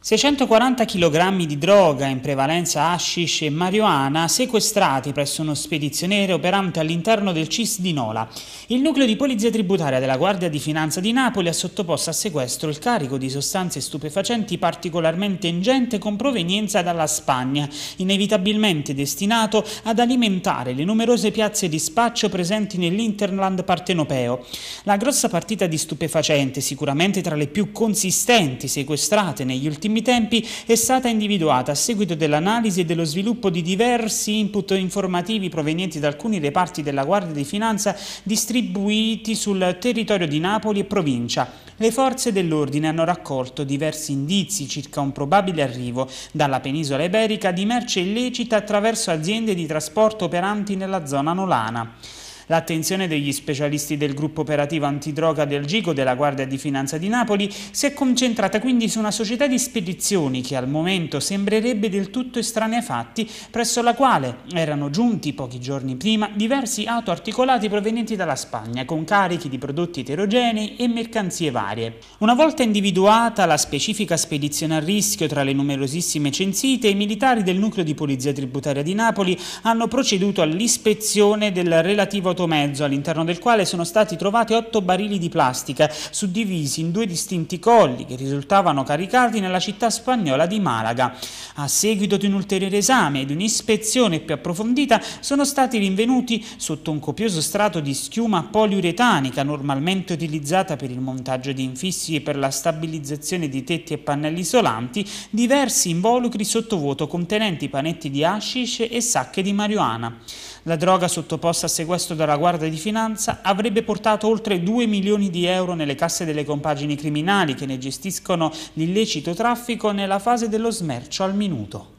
640 kg di droga, in prevalenza hashish e marijuana, sequestrati presso uno spedizioniere operante all'interno del CIS di Nola. Il nucleo di polizia tributaria della Guardia di Finanza di Napoli ha sottoposto a sequestro il carico di sostanze stupefacenti particolarmente ingente con provenienza dalla Spagna, inevitabilmente destinato ad alimentare le numerose piazze di spaccio presenti nell'Interland partenopeo. La grossa partita di stupefacente, sicuramente tra le più consistenti sequestrate negli ultimi ultimi tempi è stata individuata a seguito dell'analisi e dello sviluppo di diversi input informativi provenienti da alcuni reparti della Guardia di Finanza distribuiti sul territorio di Napoli e provincia. Le forze dell'ordine hanno raccolto diversi indizi circa un probabile arrivo dalla penisola iberica di merce illecita attraverso aziende di trasporto operanti nella zona nolana. L'attenzione degli specialisti del gruppo operativo antidroga del Gico della Guardia di Finanza di Napoli si è concentrata quindi su una società di spedizioni che al momento sembrerebbe del tutto estranea ai fatti, presso la quale erano giunti pochi giorni prima diversi auto articolati provenienti dalla Spagna con carichi di prodotti eterogenei e mercanzie varie. Una volta individuata la specifica spedizione a rischio tra le numerosissime censite, i militari del nucleo di polizia tributaria di Napoli hanno proceduto all'ispezione del relativo automezzo all'interno del quale sono stati trovati otto barili di plastica suddivisi in due distinti colli che risultavano caricati nella città spagnola di Malaga. A seguito di un ulteriore esame e di un'ispezione più approfondita sono stati rinvenuti sotto un copioso strato di schiuma poliuretanica normalmente utilizzata per il montaggio di infissi e per la stabilizzazione di tetti e pannelli isolanti diversi involucri sottovuoto contenenti panetti di hashish e sacche di marijuana. La droga sottoposta a sequestro dal alla Guardia di Finanza avrebbe portato oltre 2 milioni di euro nelle casse delle compagini criminali che ne gestiscono l'illecito traffico nella fase dello smercio al minuto.